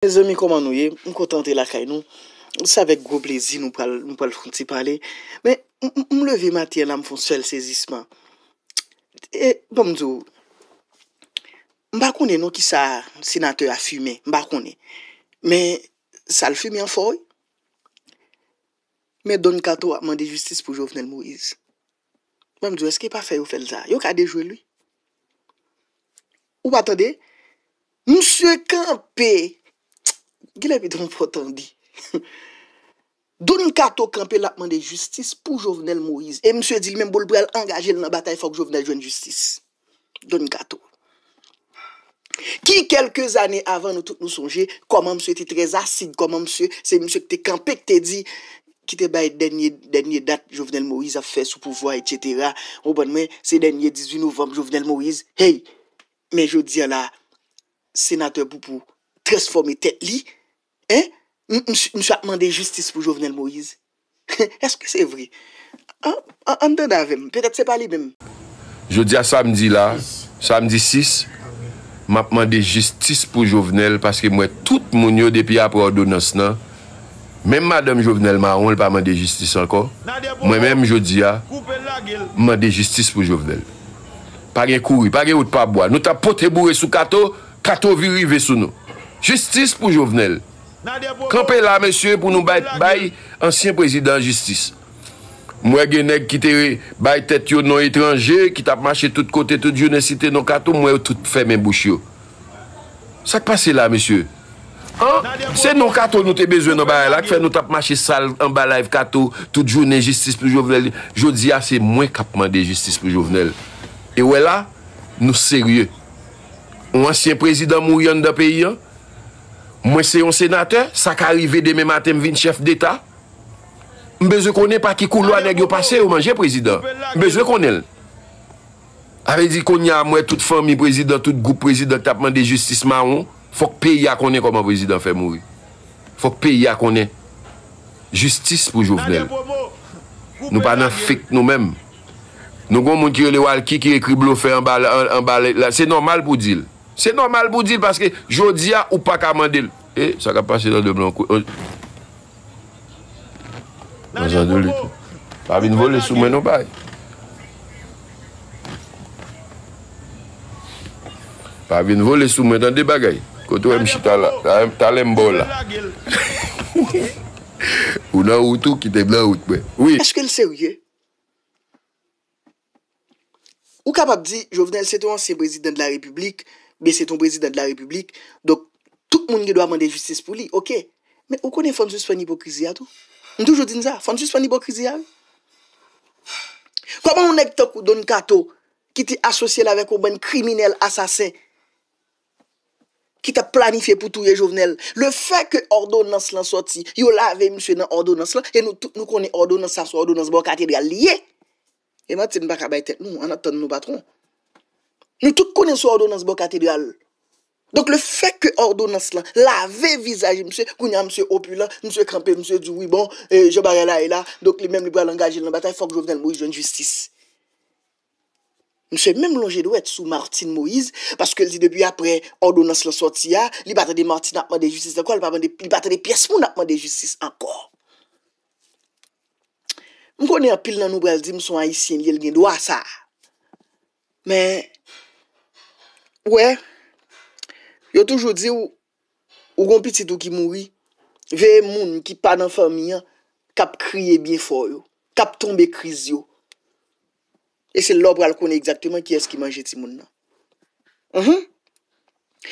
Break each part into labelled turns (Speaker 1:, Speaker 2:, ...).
Speaker 1: Me zemi koman nou ye, m kontante la kay nou, sa vek go plezi nou pal founti pale, bon, me m leve matyen la m fon svel sezisman. E, m pa m djou, m bakounen nou ki sa sinate a fume, m bakounen, me sal fume an foy, me don kato a mande justice pou Jovenel Moïse. M pa m djou, eske pa fay ou felza? Yo ka dejwe lui? Ou patande? M se kampe, Gila mi don potan di? Don kato kampe lakman de justice pou Jovenel Moïse. E msye di l mèm bol brel angaje l nan batay fòk Jovenel Jovenel Justice. Don kato. Ki kelke zanè avan nou tout nou sonje, koman msye ti trez asid, koman msye, se msye ki te kampe, ki te di ki te baye denye dat Jovenel Moïse a fè sou pouvoi, etc. Ou ban mwen, se denye 18 novem, Jovenel Moïse, hey, men jo di an la, senateur Poupou, transforme tet li, Eh? m sou ap mande justice pou Jovenel Moïse. Eske se vre? An dè nan vèm? Pèdè tse pali bèm?
Speaker 2: Jodi a samdi la, samdi 6, m ap mande justice pou Jovenel paske mwen tout moun yo depi ap wadou nan senan. Mèm madame Jovenel maron l pa mande justice anko. Mwen mèm jodi a, mande justice pou Jovenel. Pari kouri, pari ou tpa boa. Nou ta pote bouwe sou kato, kato viwi ve sou nou. Justice pou Jovenel. Kampè la, mesye, pou nou bayi ansyen prezident jistis. Mwe genèk ki tere, bayi tèt yo nou etranje, ki tap mache tout kote, tout jounen site, nou kato mwe ou tout fèmen bouch yo. Sa k pasè la, mesye? Se nou kato nou te bezwen nou bayi la, ki fè nou tap mache sal, amba la ev kato, tout jounen jistis pou jounel, jodi a, se mwen kapman de jistis pou jounel. E wè la, nou serye. Ou ansyen prezident moun yon da peyi an, Mwen se yon senater, sa ka rive deme matem vin chef d'Etat. Mbe ze konen pa ki kou lwa neg yo pase yo manje, prezident. Mbe ze konen. Awe di konen a mwen tout fan mi prezident, tout goup prezident tapman de justice ma ou, fok pe ya konen koman prezident fe mou. Fok pe ya konen. Justice pou jo vnen. Nou pa nan fikt nou men. Nou kon moun ki yon le wal ki ki re kriblo fe an bal, an bal. Se normal pou dil. Se nomal bou di paske jodi ya ou pa kamandil. E, sa ka pase dan de blan kou. Euh. Nan zan do li pou. Pa vin vo le sou men nou bay. Pa vin vo le sou men dan de bagay. Koto wèm chita la, wèm talèm bol la. Ou nan out ou kite blan out.
Speaker 1: Eske l serye? Ou kapap di, jow vnen l setou ansen brezidant de la republik, Be se ton prezident la republik, dok tout moun ge do a mande justice pou li, ok. Me ou konen fonsus pan ipokrizi a tou? M toujou din za? Fonsus pan ipokrizi a? Koman moun ek tok ou don kato ki te asosye la vek ou ben kriminel, asasen, ki te planife pou tou ye jovenel? Le fe ke ordonans lan soti, yo la ve mswe nan ordonans lan, e nou konen ordonans aso, ordonans bo kate di a liye. E mati m baka bay ten nou, an a ton nou batron. Nou tout konen sou ordonans bo katedyal. Donk le fek ke ordonans la, la ve vizaje, mse kounen a mse opu la, mse krempen, mse djoui bon, jobare la e la, donk le menm li pou alangajil nan batay, fok jovenel mouj, joun justice. Mse menm lonje de wet sou Martin Mouj, paske li debi apre ordonans la soti ya, li batan de Martin apman de justice, li batan de piyes mou napman de justice ankor. Mwen konen apil nan nou brel di, mson a yisi en li el gen do a sa. Ouè, yo toujou di ou, ou gon pitit ou ki mouri, veye moun ki pa nan fami ya, kap kriye bien fo yo, kap tombe kriz yo. E se lop ral kone exakteman ki eski manje ti moun nan. Mhm.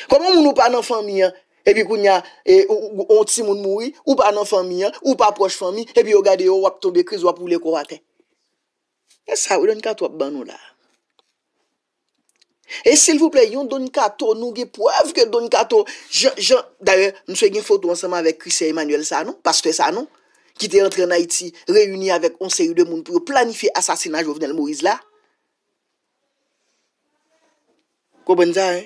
Speaker 1: Koman moun ou pa nan fami ya, epi koun ya, e, ou ti moun mouri, ou pa nan fami ya, ou pa aproche fami, epi yo gade yo wap tombe kriz, wap oule kwa wate. E sa, ou don kat wap ban nou la. Et s'il vous plaît, yon Don Kato nou ge pouèv ke Don Kato D'ailleurs, mswe gen foto anseman avèk Christien Emmanuel sa anon Paske sa anon Ki te entren Naïti, reyouni avèk onse yu de moun Pou yo planifi asasina Jovenel Moïse la Koubèn zare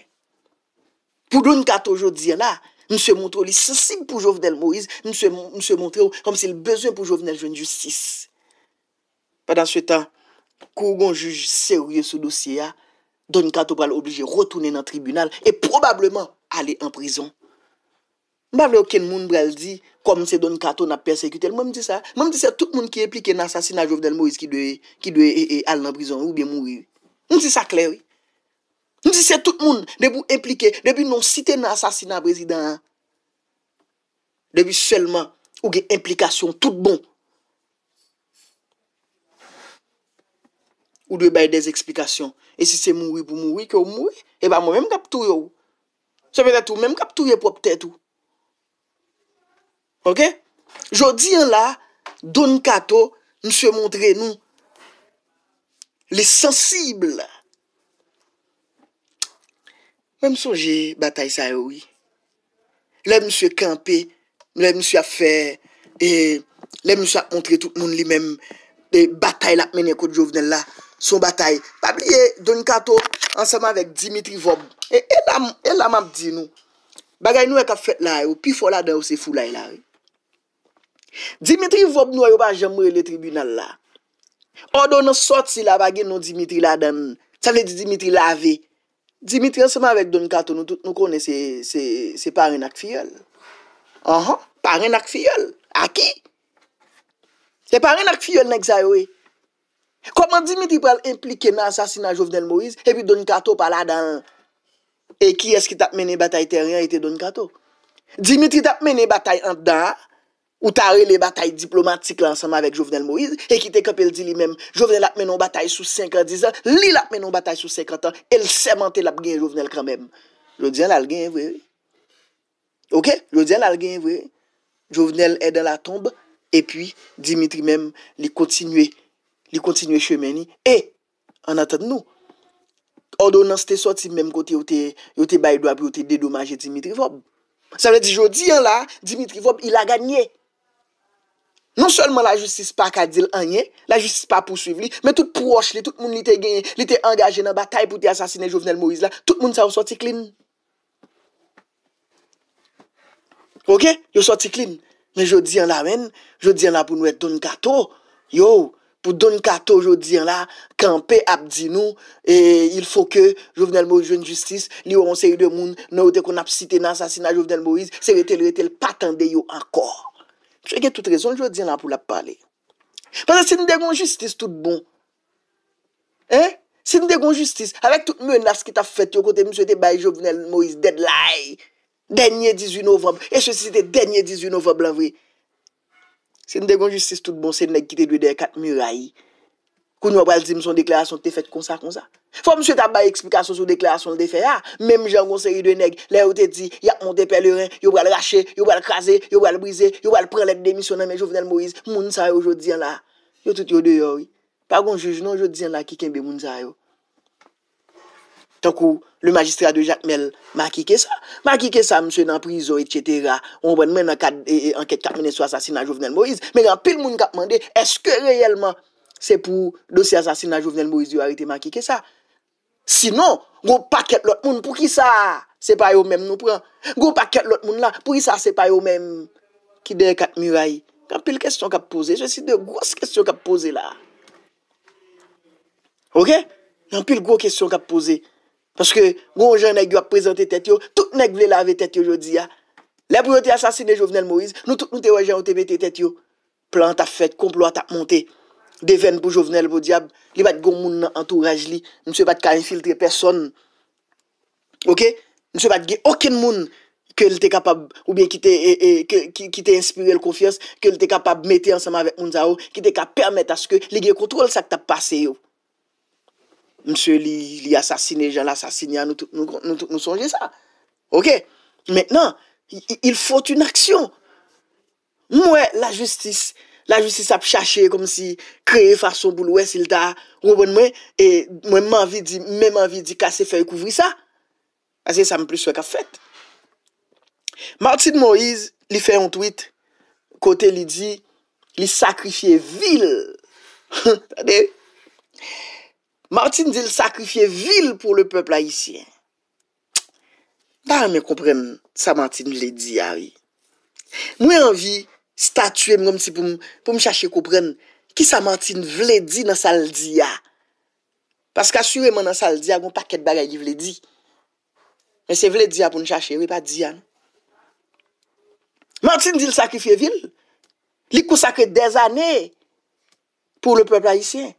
Speaker 1: Pou Don Kato jo diyen la Mswe montre li sisi pou Jovenel Moïse Mswe montre ou kom se l bezon pou Jovenel Jovenel Justice Padanswe tan Kou gon juj serye sou dosye ya Don Kato bral oblige retounen nan tribunal e probableman ale en prison. Mbavle ou ken moun bral di kwa mwen se Don Kato nan persekutel, mwen mwen disa, mwen mwen disa tout moun ki implike nan sasina Jovdel Moïse ki dwe ale nan prison ou gen moun. Mwen disa sa kler. Mwen disa tout moun debou implike debou non site nan sasina brezidana. Debou selman ou gen implikasyon tout bon. Ou dwe bay des eksplikasyon E si se moui pou moui, ke ou moui, e ba mou mèm kap tou yo. Se mèm kap tou yo pou ap tèt ou. Ok? Jodi an la, don katou, msè montre nou. Le sensibl. Mèm souje batay sa yo. Lè msè kampe, lè msè a fè, e, lè msè a montre tout moun li mèm, e, batay la menè kou djouvenel la. Son batay. Pabliye Don Kato anseman vek Dimitri Vob. E la map di nou. Bagay nou e ka fet la e ou. Pi fola de ou se fulay la e. Dimitri Vob nou a yo pa jem mou e le tribunal la. O do nou sot si la bagay nou Dimitri la den. Sa ve di Dimitri la ve. Dimitri anseman vek Don Kato nou kone se parin ak fiyol. Anha. Parin ak fiyol. A ki? Se parin ak fiyol nek zay wey. Koman Dimitri pral implike nan sasina Jovenel Moïse E pi Donikato pala dan E ki eski tap mene batay teryen E te Donikato Dimitri tap mene batay an dan Ou tare le batay diplomatik lan Sama vek Jovenel Moïse E ki te kap el di li men Jovenel ap mene nou batay sou 50 an Li la ap mene nou batay sou 50 an El semente lap gen Jovenel kran men Jou diyan lal gen vwe Ok jou diyan lal gen vwe Jovenel e de la tombe E pi Dimitri men li kontinue li kontinye chemen ni, e, an atat nou, ordo nan se te soti, menm kote, yo te bayi do api, yo te dedomaje Dimitri Vob, sa mwen di jodi an la, Dimitri Vob, il a ganye, nou solman la justice pa kadil anye, la justice pa pousuiv li, men tout proche li, tout moun li te genye, li te angaje nan batay pou te asasine Jovenel Moiz la, tout moun sa ou soti klim, ok, yo soti klim, men jodi an la men, jodi an la pou nou et don kato, yo, pou don kato jo diyan la, kampe ap di nou, e il fò ke Jovenel Moïse, Jovenel Justice, li ou ansè yu de moun, nou ou te kon ap site nan sasina Jovenel Moïse, sè wè te lè wè te lè patande yo ankor. Jwè ke tout rezon, jo diyan la pou la pale. Pasè se nou deyon Justice tout bon. Eh? Se nou deyon Justice, avèk tout menas ki ta fèt yo, kote mswe te bay Jovenel Moïse, deadline, denye 18 Novob, e sò si te denye 18 Novob lan vwi, Se nou deyon justice tout bon, se neg ki te dwe dey kat mura yi. Kou nou apal zim son deklarasyon te fet kon sa kon sa. Fwa mswe tabay eksplikasyon sou deklarasyon le dey fe ya. Mem jangon se yi dwe neg, le yo te di, yakman te pelurin, yo apal rache, yo apal kaze, yo apal brize, yo apal prelet demisyonan men jovenel moiz, moun sa yo jodi yan la. Yo tout yo dey yoi. Pagoun juj non jodi yan la ki kenbe moun sa yo. tan kou le magistrat de Jacques Mel ma kike sa. Ma kike sa, msè nan prizo, etc. On bwen men anket kap mene sou asasina Jouvenel Moïse. Men yon pil moun kap mande, eske reyelman se pou dosi asasina Jouvenel Moïse yon harite ma kike sa? Sinon, goun paket lot moun pou ki sa se pa yo men nou pran. Goun paket lot moun la pou ki sa se pa yo men ki de kat mura yi. Yon pil kestyon kap pose. Se si de gos kestyon kap pose la. Ok? Yon pil gos kestyon kap pose la. Paske, goun jen nèk gwa prezante tèt yo, tout nèk vle lave tèt yo jodi ya. Lè pou yon te asasine Jovenel Moïse, nou tout nou te wajen ou te bete tèt yo. Plant a fèt, komploat a montè. Deven pou Jovenel, pou diab, li bat goun moun nan entouraj li, msè bat ka infiltre person. Ok? Msè bat gen okin moun, kèl te kapab, ou bien ki te e, e, inspire l konfiyans, kèl te kapab metè ansama vek moun zaho, ki te kapab permet aske li gen kontrol sa kta pase yo. Mse li y asasine jan, l'asasine jan, nou sonje sa. Ok? Mwen nan, il fote un aksyon. Mwen la justis, la justis ap chache kom si kreye fason bou loue sil ta. Wouwen mwen, mwen men mwavi di kase fey kouvri sa. Ase, sa mwen pliswe ka fete. Martin Moise li fey an tweet kote li di li sakrifye vil. Ase. Martin di l sakrifye vil pou le pepl haisyen. Da an men kompren, sa Martin vle di ya we. Mwen an vi, statu em gom ti pou m chache kompren, ki sa Martin vle di nan sal di ya. Paske asywe man nan sal di ya, mwen paket bagay li vle di. Men se vle di ya pou m chache, we pa di ya. Martin di l sakrifye vil, li kousakre de zane, pou le pepl haisyen.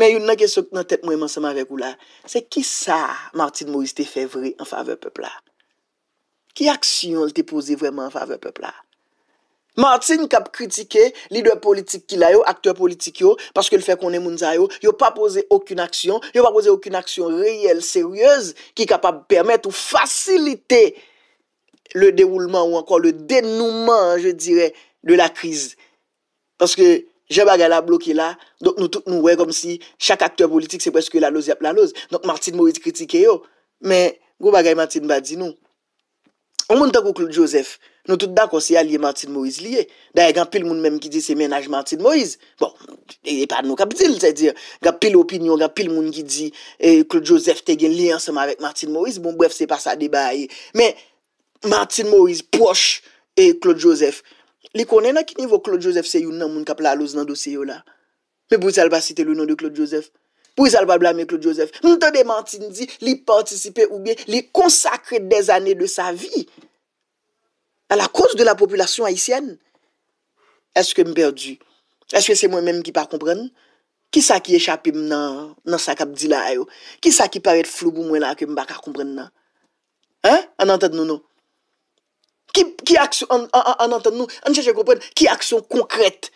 Speaker 1: men yon nan kesok nan tet mwen manseman vek ou la, se ki sa Martin Morris te fevri an fave pepla? Ki aksyon le te pose vreman an fave pepla? Martin kap kritike lider politik ki la yo, akteur politik yo, paske le fe konen moun zayo, yo pa pose okun aksyon, yo pa pose okun aksyon reyel, seryez, ki kapap permette ou fasilite le deroulement ou ankon le denoument, je dire, de la kriz. Paske, Je bagay la bloke la, donk nou tout nou wey kom si chak akteur politik se pweske la loz yap la loz. Donk Martin Moïse kritike yo. Men, go bagay Martin badi nou. On moun ta kou Klout Josef, nou tout da konseya liye Martin Moïse liye. Da ye gan pil moun menm ki di se menaj Martin Moïse. Bon, e pa nou kapitil, se di. Gan pil opinyon, gan pil moun ki di Klout eh, Josef te gen liye ansama vek Martin Moïse. Bon, bref, se pa sa debaye. Men, Martin Moïse proche Klout Josef. Li konen nan ki nivou Claude Joseph se yon nan moun kap la aloz nan dosye yo la? Pe pou yon salba site loun nan de Claude Joseph? Pou yon salba blame Claude Joseph? Mwen te de mantin di, li partisipe oube, li konsakre des ane de sa vi? A la kos de la populasyon Haitienne? Eske m berdi? Eske se mwen menm ki pa kompren? Ki sa ki eshapim nan sa kap dilay yo? Ki sa ki paret flou mwen la ke m baka kompren nan? An antad nono? Ki aksyon, an enten nou, an chè chè kompren, ki aksyon konkrèt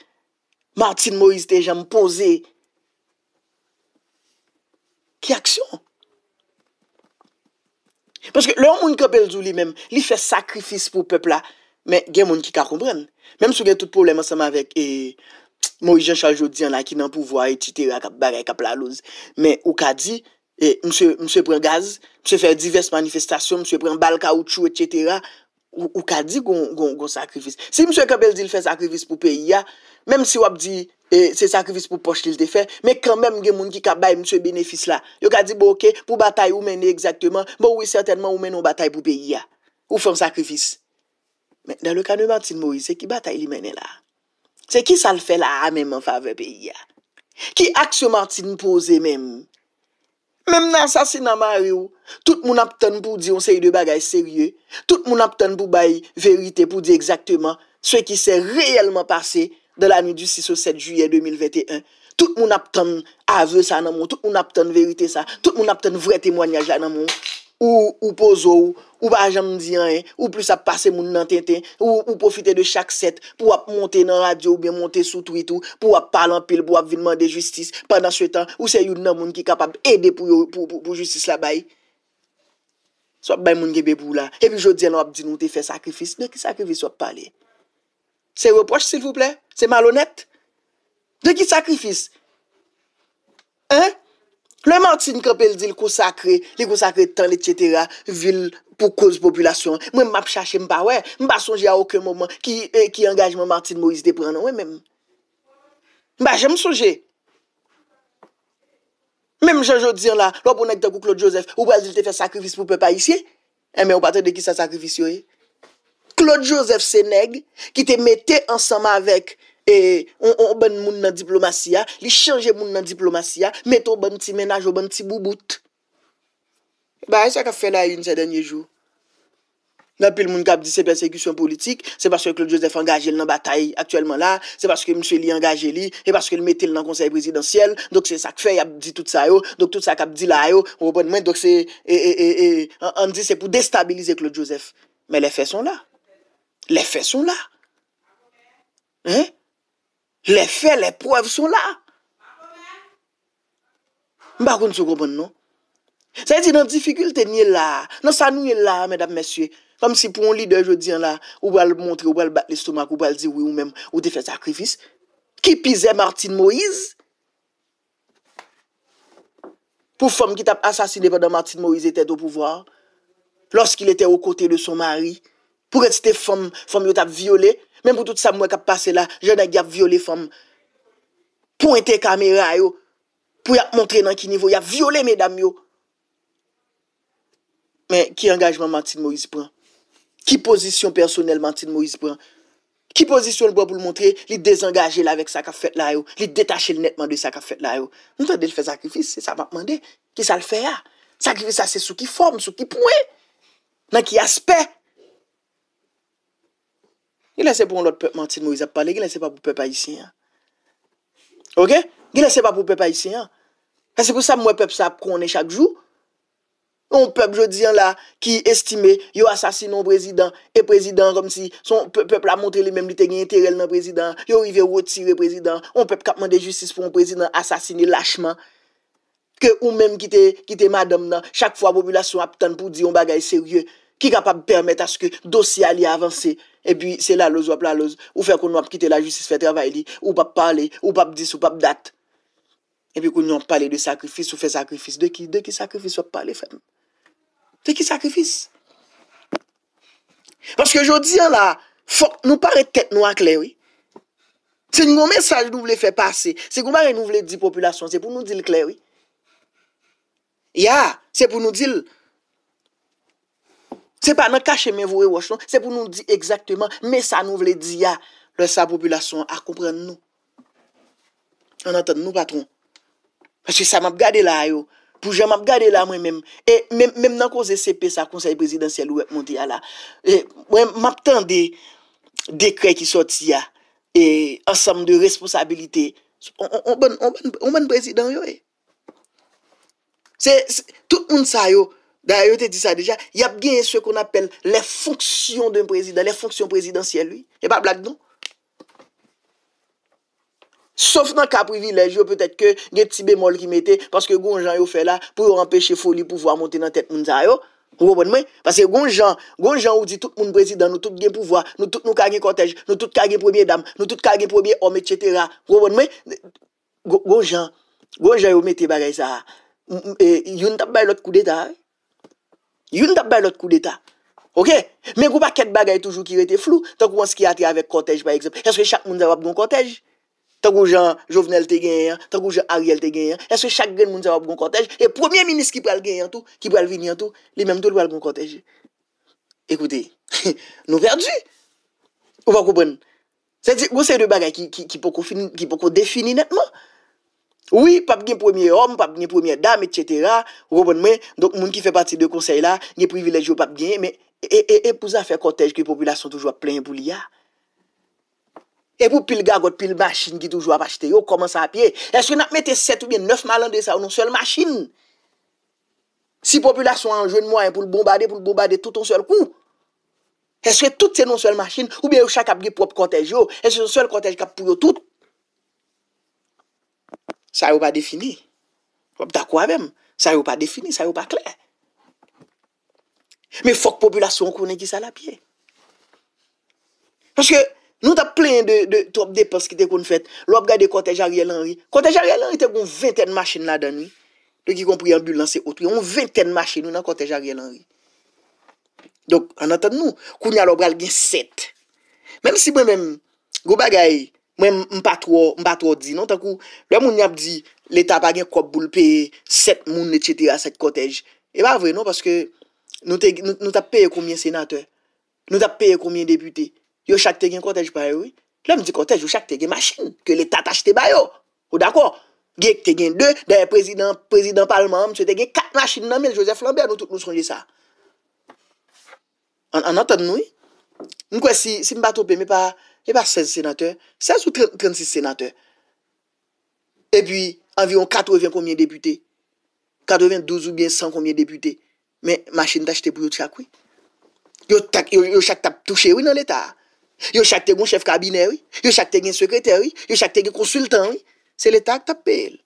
Speaker 1: Martin Moïse te jèm pose? Ki aksyon? Paske lè an moun kè belzou li mèm, li fè sakrifis pou pèpla, mè gen moun ki kè kompren. Mèm sou gen tout pou lèm an sèm avèk, e, Moïse jèm chè aljou diyan la ki nan pouvwa, etitera, kèp barè, kèp lalouz. Mè ou kè di, e, mè se pren gaz, mè se fè divers manifestasyon, mè se pren balka ou tchou, etitera. Ou ka di gon sakrifis. Si mswe Kabel di l fè sakrifis pou peyi ya, mèm si wap di e, se sakrifis pou poch li l te fè, mèk kan mèm gen moun ki ka bay mswe benefis la. Yo ka di, boke, pou batay ou mène exaktèman, bo wè certainman ou mè non batay pou peyi ya. Ou fè un sakrifis. Mèk, dan lè kanou Martin Moise, ki batay li mène la? Se ki sal fè la a mèm an fave peyi ya? Ki aks yo Martin pose mèm? Mem nan sasina Mario, tout moun aptan pou di yon sey de bagay serye, tout moun aptan pou bay verite pou di ekzakteman sey ki sey reyelman pase de la ni du 6 ou 7 juye 2021. Tout moun aptan ave sa nan moun, tout moun aptan verite sa, tout moun aptan vre temwanyaj la nan moun. Ou pou zou, ou ba a jan m di an, ou pou sa passe moun nan ten ten, ou pou profite de chak set pou ap monte nan radio ou bi monte sou tweet ou, pou ap palan pil pou ap vinman de justice. Pendan sou etan, ou se yon nan moun ki kapab ede pou justice la bay. Sop bay moun gebe pou la. E pi jodi eno ap di nou te fe sakrifis. De ki sakrifis wap pale? Se reproche sil fouple? Se malonet? De ki sakrifis? Hein? Le Martin Koppeldi, li kousakre, li kousakre tan lè tchetera, vil pou kouz populasyon. Mwen m ap chache m pa wè, m pa sonjè a okè mouman ki euh, engajman Martin Moïse te pren wè mèm. M pa jè m sonjè. Mèm jè jò diyan la, lò pou nèk te kou Claude Joseph, ou wèl di lè te fè sakrifis pou pè pa isye. E mè w patè de ki sa sakrifis yoy. Claude Joseph sè nèk ki te metè ansama avèk. e ou bon moun nan diplomasyya, li chanje moun nan diplomasyya, met ou bon ti menaj ou bon ti bouboute. Ba, e sa ka fè la yon se denye jou? Nan pi l moun kap di se persekusyon politik, se paske Claude Joseph angaje l nan batay aktuellement la, se paske M. Li angaje li, e paske l mette l nan konsey presidansyel, dok se sak fè yon ap di tout sa yo, dok tout sa kap di la yo, bon e, e, e, an di se pou destabilize Claude Joseph. Men le fè son la. Le fè son la. Lè fè, lè poèv, sou la. Mba kon sou koubon nou? Sa yè di nan difikultè nye la, nan sa nou nye la, mèdap mèsyè, kom si pou an lider jodi an la, ou bal montre, ou bal bat lè stomak, ou bal di wè ou mèm, ou defè sakrifis, ki pizè Martine Moïse? Pou fòm ki tap asasine pè nan Martine Moïse etè do pouvoar, losk il etè ou kote de son mari, pou retite fòm, fòm yo tap viole, Men pou tout sa mwen kap pase la, jè nan ki ap viole fèm. Pou ente kamera yo, pou ya montre nan ki nivou, ya viole medam yo. Men, ki engajman manti de Moïse Brun? Ki pozisyon personel manti de Moïse Brun? Ki pozisyon l bo pou l montre li dezengaje la vek sa ka fèt la yo? Li detache l netman de sa ka fèt la yo? Mwen fè de l fè sakrifis, se sa va pman de, ki sa l fè ya? Sakrifis sa se sou ki fòm, sou ki pwè, nan ki aspey. Gè lè se pou an lòt pèp manti nou y zèp pale, gè lè se pa pou pèp a y si an. Ok? Gè lè se pa pou pèp a y si an. Fè se pou sa mwè pèp sa prou anè chak jou. An pèp jò diyan la ki estime yo asasine an prezidant, e prezidant kom si son pèp la montre li mèm li te gè interel nan prezidant, yo y ve wò tire prezidant, an pèp kapman de justice pou an prezidant asasine lachman, ke ou mèm ki te madame nan, chak fwa populasyon ap tan pou di yon bagay seryè, ki kapap permèt aske dosi a li avansè, E pi, se la loz wap la loz, ou fe kon wap kite la justice fe travay li, ou wap pale, ou wap dis, ou wap dat. E pi kon yon pale de sakrifis, ou fe sakrifis, de ki sakrifis wap pale fem. De ki sakrifis. Paske jodi an la, nou pare tet nou akleri. Se nou mwons mesaj nou wle fe pase, se nou mwons renou wle di populasyon, se pou nou dil kleri. Ya, se pou nou dil... Se pa nan kache men vou e wach non, se pou nou di exacteman, men sa nou vle di ya lè sa populasyon a kompren nou. An atan nou patron. Pèche se sa map gade la yo. Pou jè map gade la mwen men. E men nan kose sepe sa konsey presidansyèl wèp e monte ya la. E, mwen map tan de dekre ki sot si ya. E ansam de responsabilite. On mwen presidans yo e. Se tout moun sa yo Da yo te di sa deja, yap gen yon se kon apel le fonksyon dwen prezidant, le fonksyon prezidansiyen lui. Yon pa blag nou? Sof nan ka privilej yo, petet ke gen ti bemol ki mete, paske gonjan yo fe la pou yo rempeche foli pou vo a monte nan tet moun zay yo. Gou bon mwen? Pase gonjan, gonjan ou di tout moun prezidant, nou tout gen pou vo a, nou tout nou kage kotej, nou tout kage premier dam, nou tout kage premier ome, etc. Gou bon mwen? Gonjan, gonjan yo mete bagay zara. Yon tap bay lot kou de zara. You n tap bay lot kou d'Etat. Ok? Men kou pa ket bagay toujou ki rete flou, tan kou wans ki ati avek kontèj par eksept, eske chak moun zavap goun kontèj? Tan kou jan Jovenel te genyen, tan kou jan Ariel te genyen, eske chak gen moun zavap goun kontèj? E, premier minis ki pral genyen tou, ki pral viniyen tou, li menm tou lwal goun kontèj. Ekouté, nou verdi. Ou pa koupen? Se di, goun se yon bagay ki pou kou defini netman. Ouye, pap gen pwemye om, pap gen pwemye dam, etc. Wopon mwen, donk moun ki fe pati de konsey la, gen privilej yo pap gen, men epouza fe kotej ki populasyon toujwa plen pou liya? Epou pil gagot, pil masyne ki toujwa oh, pachite yo, koman sa apye? Eske nan mette set ou bien neuf malande sa ou non sel masyne? Si populasyon anjwen mwen pou l'bombade, pou l'bombade tout on sel kou? Eske tout se non sel masyne? Ou bien yo chak apge pou ap kotej yo? Eske tout se non sel kotej kap pou yo tout? Sa yo pa defini. Ta kwa vem. Sa yo pa defini. Sa yo pa kler. Me fok populasyon kounen gisa la pie. Panske nou ta plen de trop depos ki te koun fete. Lop gade kotej a riyel anri. Kotej a riyel anri te koun vinten machin la dan mi. De ki kompri ambulansi otri. Yon vinten machin nou nan kotej a riyel anri. Dok an atan nou. Kounen lop gade gen set. Men si mwen men. Gou bagayi. Mwen mpa tro, mpa tro di. Non takou, lè moun nye ap di, l'Etat pa gen kouboul pe, set moun, et cetera, set kotej. E ba vre non, paske nou tap peye koumien senatè. Nou tap peye koumien depute. Yo chak te gen kotej pa e wè. Lè m di kotej, yo chak te gen machin, ke l'Etat achete ba yo. Ou d'akor, gen te gen dè, dè prezident, prezident palman, mse te gen kat machin nan mè, l'Joseph Lambert nou tounje sa. An anton nou e? Mwen kwen si mba tro pe, mwen pa... E pa 16 senatèr. 16 ou 36 senatèr. E pi, environ 4 ou 20 koumye deputè. 4 ou 20, 12 ou bien 100 koumye deputè. Men, machin ta chete pou yot chakoui. Yo chak tap touche wè nan l'Etat. Yo chak te goun chef kabine wè. Yo chak te gen sekretè wè. Yo chak te gen konsultan wè. Se l'Etat tap pe el.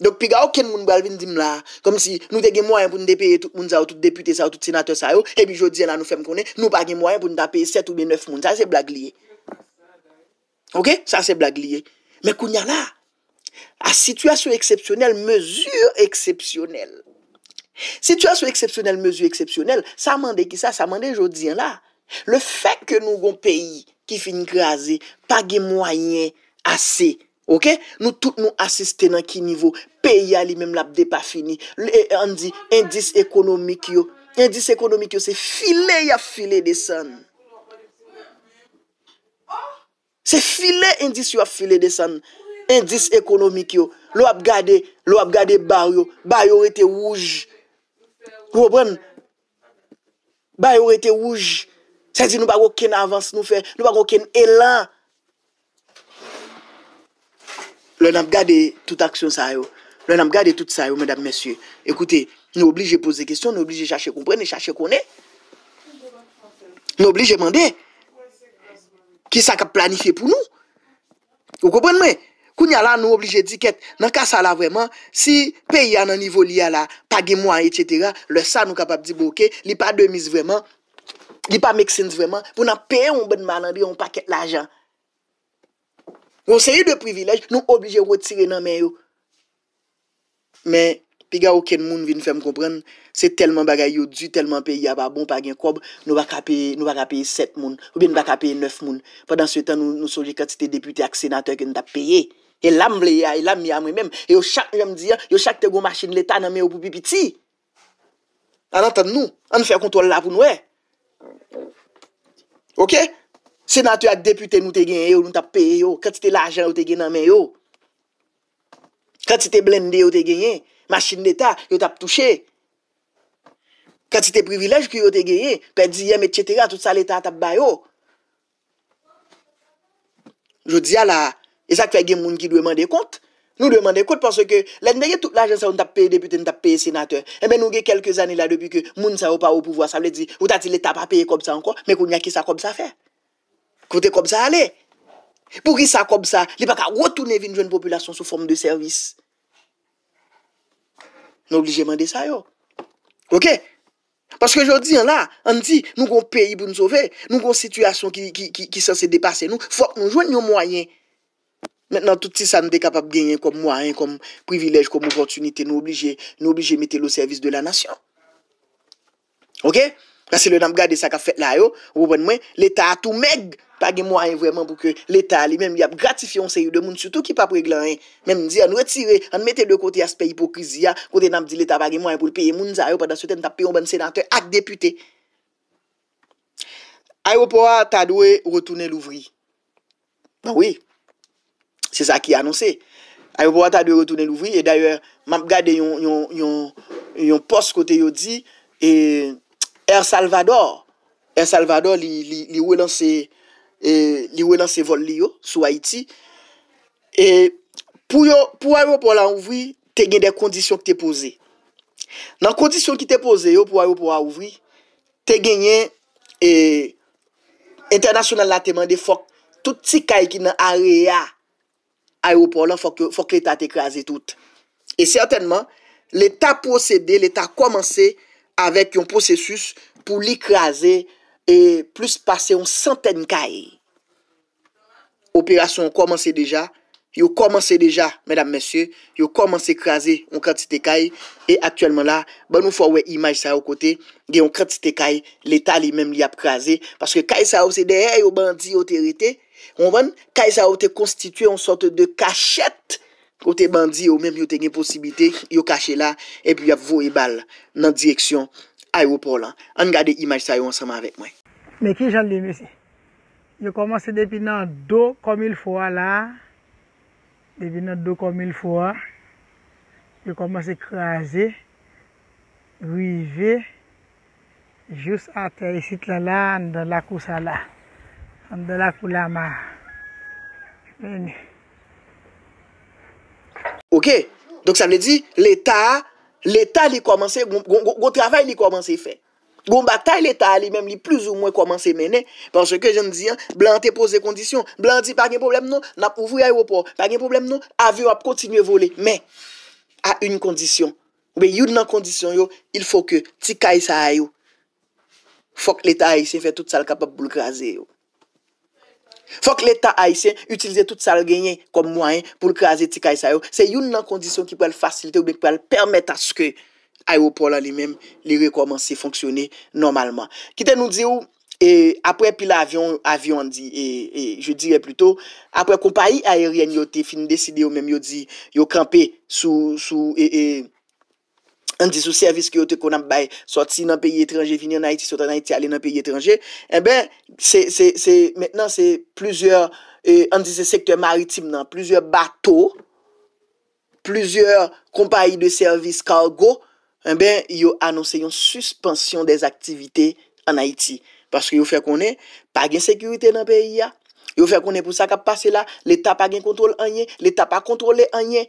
Speaker 1: Dok pi ga ou ken moun balvin dim la. Kom si nou te gen mwoyen pou nou depeye moun zavou tout deputè zavou tout senatèr zayou. E pi jodi la nou fem konen. Nou pa gen mwoyen pou nou tap peye 7 ou 9 moun. Ok, sa se blag liye. Men kou nyan la, a situasyon eksepsyonel, mezur eksepsyonel. Situasyon eksepsyonel, mezur eksepsyonel, sa mande ki sa, sa mande jodi an la. Le fek ke nou gon peyi ki fin graze, page mwayen ase, ok? Nou tout nou asiste nan ki nivou, peyi a li menm la bde pa fini. An di, indis ekonomik yo, indis ekonomik yo se file ya file de san. Se file indis yo a file de san. Indis ekonomik yo. Lo ap gade, lo ap gade bar yo. Bar yo rete wouj. Lo ap gade. Bar yo rete wouj. Se di nou bago ken avans nou fe. Nou bago ken elan. Lo ap gade tout aksyon sa yo. Lo ap gade tout sa yo, mèdame, mèsyou. Ekoute, nou oblige pose kèsyon. Nou oblige chache kompren, chache konè. Nou oblige mandè. Ki sa ka planife pou nou. Ou kopon mwen? Kou nyala nou oblije diket nan kasala vreman. Si pey ya nan nivou liya la, pagi mwa, etc. Le sa nou kapap di bouke. Li pa demis vreman. Li pa meksens vreman. Pou nan pey yon bon manan bi yon paket l'ajan. Gon se yon de privilej, nou oblije wotire nan men yon. Men. Pi ga ou ken moun vin fèm kompren, se telman bagay yo du, telman peyi ava bon pa gen koub, nou baka peyi set moun, ou bin baka peyi neuf moun. Padanswe tan nou souje katite depute ak senatoy ki nou tap peyi. E lam le ya, e lam ya mwen menm. E yo chak, yo chak te go machin letan nan men yo pou pipiti. An an tan nou, an fè kontwal la pou nou e. Ok? Senatoy ak depute nou te gen e yo, nou tap peyi yo, katite la jen yo te gen nan men yo. Katite blende yo te gen yo, Machin d'Etat, yo tap touche. Kat si te privilej ki yo te geye, pe diye metchetera, tout sa l'Etat tap bayo. Jou diya la, e sa ki fè gen moun ki dwe mande kont. Nou dwe mande kont, porsè ke lèndèye tout l'ajensè, nou tap paye depute, nou tap paye senateur. E men nou gey kelke zanè la, depi ke moun sa ou pa ou pouvoi, sa mè di, ou ta ti l'Etat pa paye kom sa ankon, mè koun ya ki sa kom sa fè. Kvote kom sa ale. Pou ki sa kom sa, li pa ka wotoune vin joun populasyon sou fòm de servis. N'oblige mande sa yo. Ok? Paske jodi an la, an di, nou kon peyi pou nou sove, nou kon situasyon ki san se depase nou, fwa, nou jwen yon mwayen. Mwen nan touti sa nou de kapap genyen kom mwayen, kom privilej, kom oportunite, n'oblige, n'oblige mette lo servis de la nasyon. Ok? Kase le nam gade sa ka fet la yo, ouwen mwen, leta atou meg. pa ge mwaen vwèman pou ke l'Etat li mèm yap gratifyon se yo de moun, soutou ki pa preglan en, mèm di an wetire, an mette de kote aspe hipokrizi ya, kote nam di l'Etat pa ge mwaen pou l'peye moun, zayou pa dan sou ten tap peyon ban senatè ak depute. Ayo pouwa ta do e rotounen l'ouvri. Nan wè, se sa ki anonsè. Ayo pouwa ta do e rotounen l'ouvri, e d'ayòr, map gade yon post kote yo di, Er Salvador, Er Salvador li wè lan se... E liwe nan se vol li yo, sou Haiti, e pou aeropor la ouvri, te gen den kondisyon ki te pose. Nan kondisyon ki te pose yo pou aeropor la ouvri, te genyen, e, international la teman de fok, touti kay ki nan area aeropor la fok l'Etat ekraze tout. E certainman, l'Etat procede, l'Etat komanse avek yon prosesus pou likraze e plus pase yon santen kaye. Operasyon yon komanse deja, yon komanse deja, yon komanse krasi yon kratite kaye, e aktuelman la, ban nou fwa wey imaj sa yo kote, gen yon kratite kaye, leta li menm li ap krasi, paske kaye sa yo se dehe, yon bandi yon te rete, yon ven, kaye sa yo te konstituye yon sote de kachet, kote bandi yon menm yon te gen posibite, yon kache la, ep yon ap vo e bal nan direksyon a yon polan, an gade imaj sa yo ansama vek mwen. Mè ki jan li mè se? Yo komanse depi nan do komil fwa la. Depi nan do komil fwa. Yo komanse kreaze. Rive. Jous atre sit la la. An de la kou sa la. An de la kou la ma. Mè ni. Ok. Donk sa mè di. L'Etat. L'Etat li komanse. Gon kwa travay li komanse fe. Goumba tay leta li, mèm li plus ou mwen komanse mènen, panche ke jen di, blan te pose kondisyon, blan di, pa gen problem nou, nap ouvou ya yo pou, pa gen problem nou, avyo ap kontinye vole. Mè, a yon kondisyon, oube yon nan kondisyon yo, il fok ke ti kay sa ay yo, fok leta ay si fè tout sal kapap pou l'kaze yo. Fok leta ay si, utilize tout sal genye, kom mwen, pou l'kaze ti kay sa yo. Se yon nan kondisyon ki pou el fasilite, oube ki pou el permette aske yo. aeropor la li menm li rekomansi fonksyoni normalman. Kite nou di ou apre pil avyon avyon di, je dire pluto apre kompayi aeryen yo te fin deside yo menm yo di, yo kampe sou an di sou servis ki yo te konan bay soti nan peyi etranje, vini nan Haiti soti nan Haiti alen nan peyi etranje, e eh ben se, se, se, maintenant se plusieurs, an di se sektor maritim nan, plusieurs bateaux plusieurs kompayi de servis cargo Eh yon annonsen yon suspension des aktivite an Haiti. Paske yon fè konen, pa gen sekurite nan peyi ya. Yon fè konen pou sa kap pase la, l'Etat pa gen kontrol anye, l'Etat pa kontrole anye.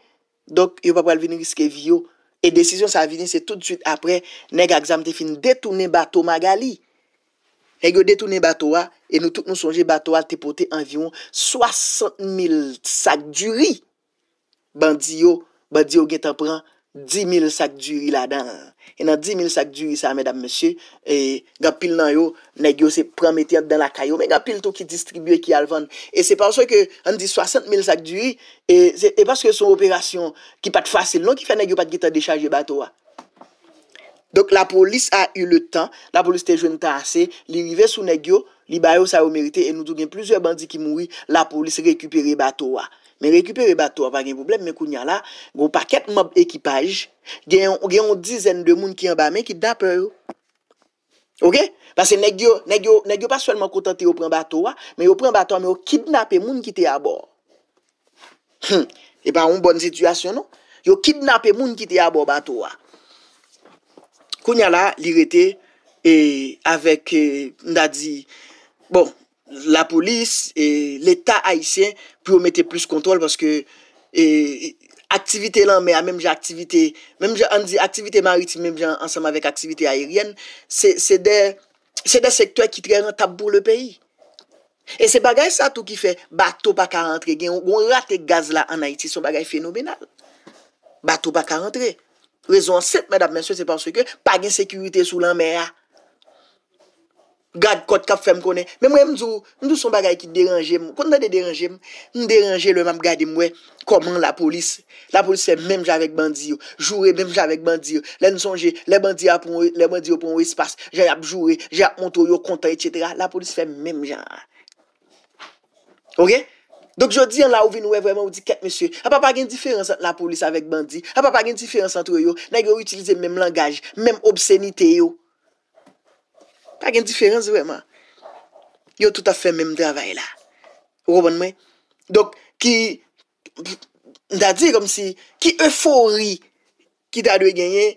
Speaker 1: Dok, yon pa pral vini riske vyo. E desisyon sa vini, se tout de suite apre, neg aksam te fin detounen bato magali. E yo detounen bato a, e nou tout nou sonje bato a, te pote anvyon 60.000 sak duri ban diyo, ban diyo gen te pran 10.000 sak djuri la dan. E nan 10.000 sak djuri sa, mèdap mèsye, gapil nan yo, negyo se pran meti at dan la kayo, mè gapil ton ki distribuye ki alvan. E se par so ke, an di 60.000 sak djuri, e paske son operasyon ki pat fasil, non ki fè negyo pat gita dechaje bato wa. Dok la polis a yu le tan, la polis te joun tan ase, li rive sou negyo, li bayo sa yo merite, e nou dougen plizye bandi ki moui, la polis rekupere bato wa. Men rekupere bato ava gen problem men kounyan la, gwo paket mob ekipaj, gen yon dizen de moun ki yon bame, ki dapè yo. Ok? Pase neg yo paswèlman kontante yo pren bato wa, men yo pren bato wa, men yo kidnapè moun ki te abor. E pa yon bon zityasyon nou. Yo kidnapè moun ki te abor bato wa. Kounyan la, li rete, e, avek, nda di, bon, la polis, e l'Etat Haitien promette plus kontrol paske aktivite lan mè a, mèm jè aktivite, mèm jè an di, aktivite maritim, mèm jè ansam avèk aktivite aérien, se de sektwè ki tre nan tap pou le peyi. E se bagay sa tou ki fè, batou pa ka rentre, gen yon rate gaz la an Haiti, son bagay fenomenal. Batou pa ka rentre. Rezon 7, mèd ap menso, se panso ke, pa gen sekurite sou lan mè a, Gade kot kap fem konen. Men mwen mzou, mwen mzou son bagay ki deranje mwen. Kon nan de deranje mwen, mwen deranje lwen mwen mwen gade mwen. Koman la polis? La polis fè menm javek bandi yo. Joure menm javek bandi yo. Le nou sonje, le bandi yo pou mwen espas. Jare ap joure, jare ap monto yo, konta, etc. La polis fè menm jan. Ok? Dok jodi an la ou vin wè vwèman ou di ket monsye. A pa pa gen diferense la polis avek bandi. A pa pa gen diferense antre yo. Nan yo yo utilize menm langaj, menm obsenite yo. Pake indiferens vreman. Yo tout a fè mèm dravay la. Roubon mwen. Dok ki, nda di kom si, ki eufori ki ta dwe genyen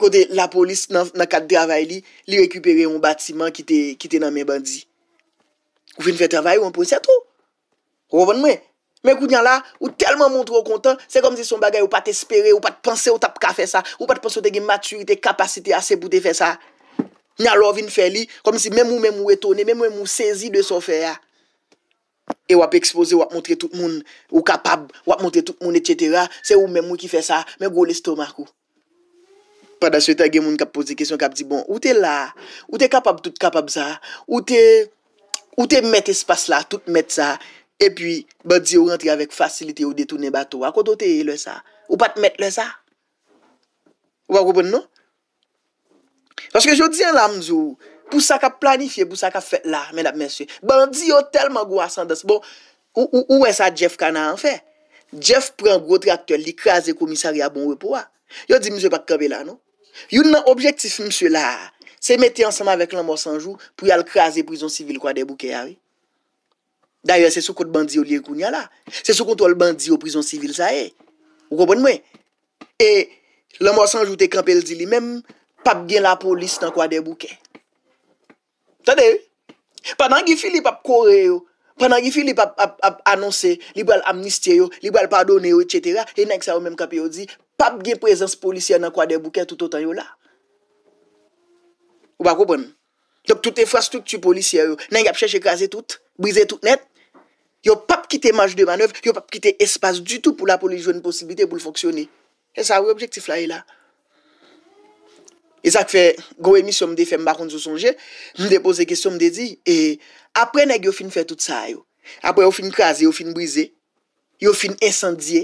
Speaker 1: kote la polis nan kat dravay li, li rekupere yon batiman ki te nan mè bandi. Ou fin fè dravay, ou an pon se to. Roubon mwen. Mè kou dyan la, ou telman moun tro kontan, se kom si son bagay ou pa te espere, ou pa te pense ou tap ka fè sa, ou pa te pense ou te gen maturite, kapasite ase pou te fè sa. Nya rovin fè li, kom si mèm ou mèm ou etone, mèm ou mèm ou sezi de sou fè ya. E wap expose, wap montre tout moun, wap montre tout moun, etc. Se ou mèm ou ki fè sa, mèm go le stoma kou. Pada sou etage, moun kap pose kesyon, kap di bon, ou te la, ou te kapab tout kapab sa, ou te, ou te met espas la, tout met sa, e pi, ba di ou rentre avek fasilite ou detounen bato, wakot ou te e le sa, ou pat met le sa, wakopon nou? Paske yo diyan la mzou, pou sa ka planifiye, pou sa ka fet la, mèdap mèsyo, bandi yo telman gwa sandes. Bon, ou wè sa Jeff kana an fè? Jeff pren gwo trakte li krasè komissaria bon wè pou wè. Yo di msè pa krebe la, nou? Yo nan objektif msè la, se mette ansama vek l'an mò sanjou, pou yal krasè prison sivil kwa debou kè ah, yari. Daryè, se sou kont bandi yo li ekoun ya la. Se sou kont wè l'bandi yo prison sivil sa e. Ou kopon mwen? E, l'an mò sanjou te krepe l'di li mèm, pap gen la polis nan kwa der bouken. Tade? Panan ki fili pap kore yo, panan ki fili pap anonse, libal amnistye yo, libal padone yo, etc., e nan ki sa yo menm kapi yo di, pap gen prezans polisya nan kwa der bouken tout an yo la. Ou bakopon? Dok tout e fwa struktu polisya yo, nan ki ap chèche krasi tout, brize tout net, yo pap kite manj de manov, yo pap kite espas du tout pou la polis yo n posibite pou l foksyone. E sa yo objektif la e la. E sa kfe, gwe misyon mde fe mbakonde yo sonje, mde pose kesyon mde di, e apre neg yo fin fe tout sa yo, apre yo fin kreze, yo fin brize, yo fin insandye,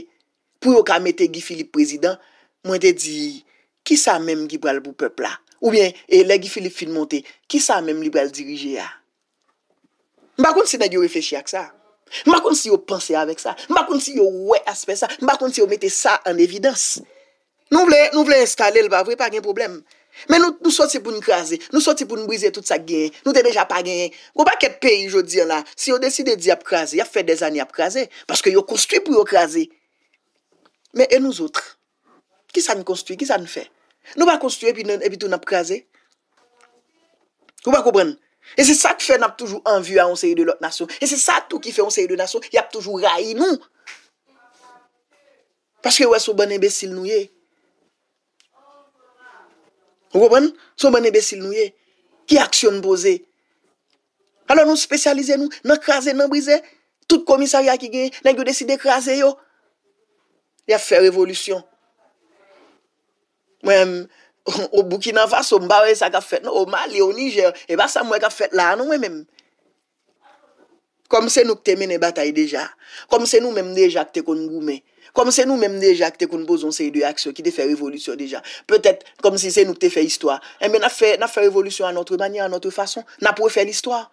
Speaker 1: pou yo ka mette Gifilip prezident, mwen te di, ki sa menm Gifilip pou pepla? Ou bien, e leg Gifilip fin monte, ki sa menm Gifilip dirije ya? Mbakonde se neg yo refleche ak sa? Mbakonde se yo pense avek sa? Mbakonde se yo we aspe sa? Mbakonde se yo mette sa an evidans? Nou vle, nou vle eskale lba, vwe pa gen probleme? Men nou soti pou nou kraze, nou soti pou nou brize tout sa genye, nou te beja pa genye. Gouba ket peyi jodi an la, si yo deside di ap kraze, yap fe de zani ap kraze, paske yo konstwi pou yo kraze. Men e nou zotre? Ki sa nou konstwi, ki sa nou fe? Nou ba konstwi epi tou nap kraze? Gouba koubren? E se sa ki fe nap toujou anvi a onseye de lot nasyon, e se sa tou ki fe onseye de nasyon, yap toujou rayi nou. Paske wè sou ban embesil nou ye. Rouwen, sou mwen ebesil nou ye, ki aksyon boze. Kalo nou spesyalize nou, nan krasen, nan brize, tout komisari akige, nan gyo deside krasen yo. Ya fè revolution. Ou bouki nan vas, ou mbare sa ka fet, ou non, mali, ou niger, e bas sa mwen ka fet lan nou we men. Kom se nou k temene batay deja. Kom se nou men deja k te kon gou men. Kom se nou menm deja ki te kon bozon se yi de aksyon ki te fe revolusyon deja. Petet kom se se nou te fe histwa. Eh, Enbe na fe revolusyon anotre manye, anotre fason. Na pouwe fe l'histoa.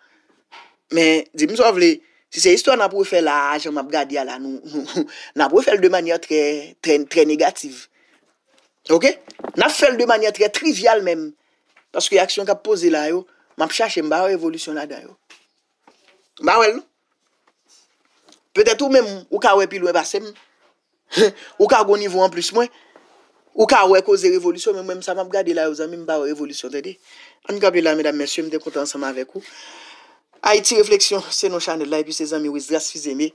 Speaker 1: Men, di m sou avle, si se histwa na pouwe fe la, ajan map gadi ya la nou. Na pouwe fe l'de manye tre negatif. Ok? Na fe l'de manye tre trivial menm. Paske aksyon ka pose la yo, map chache mba yo revolusyon la da yo. Mba yo el nou. Petet ou menm ou ka wepi lou e basen nou. Ou ka gounivou an plus mwen Ou ka wè koze revolutyon Mè mè msa mè ap gade la yo zanmè mba wè revolutyon Ami kabli la mè dam mè sè mè de kontan saman avèk ou A iti refleksyon Se nou chanèd la epi se zanmè wè zras fizèmè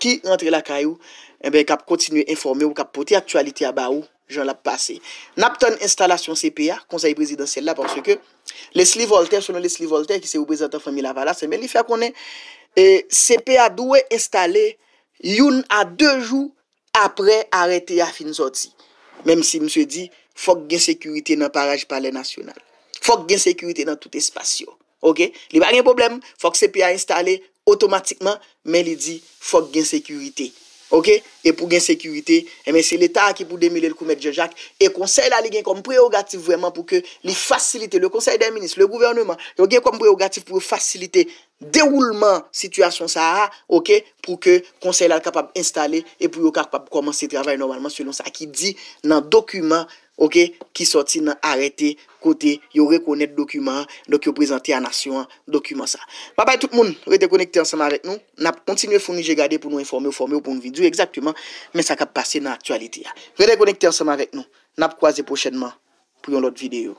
Speaker 1: Ki entre la kayou Mè eh kap kontinu informè ou kap poti Aktualite a ba ou joun la passe Nap ton installasyon CPA Konsayi prezidansyèl la porsè ke Lesli Voltaire, sonon Lesli Voltaire ki se ou prezantan Femi la vala, se mè li fè akonè CPA dowe installé Youn a dè jou apre arete a fin soti. Mem si mse di, fok gen sekurite nan paraj pale nasyonal. Fok gen sekurite nan tout espasyon. Ok? Li ba gen problem, fok sepe a instale otomatikman, men li di, fok gen sekurite. Ok, e pou gen sekurite, e eh men se l'Etat ki pou demile l koumet Djejak, e konsey la li gen kom preogatif vweman pou ke li fasilite, le konsey den minis, le gouvernement, yo gen kom preogatif pou fasilite deroulement situasyon sa a, ok, pou ke konsey la l kapab installe e pou yo kapab komanse yi travay normalman selon sa ki di nan dokumen ok, qui sorti dans arrêté côté, yo reconnaître document, donc yo présenté à nation document ça. Bye bye tout le monde, restez connecté ensemble avec nous. N'a continuer fournir j'ai pour nous informer, former pour nous vidéo exactement mais ça qui passer dans l'actualité. Restez connecté ensemble avec nous. N'a croiser prochainement pour une autre vidéo.